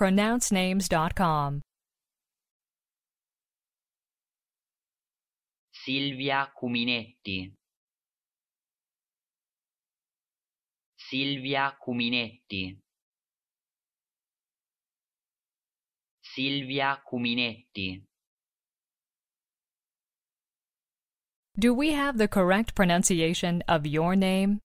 pronouncenames.com. Silvia Cuminetti. Silvia Cuminetti. Silvia Cuminetti. Do we have the correct pronunciation of your name?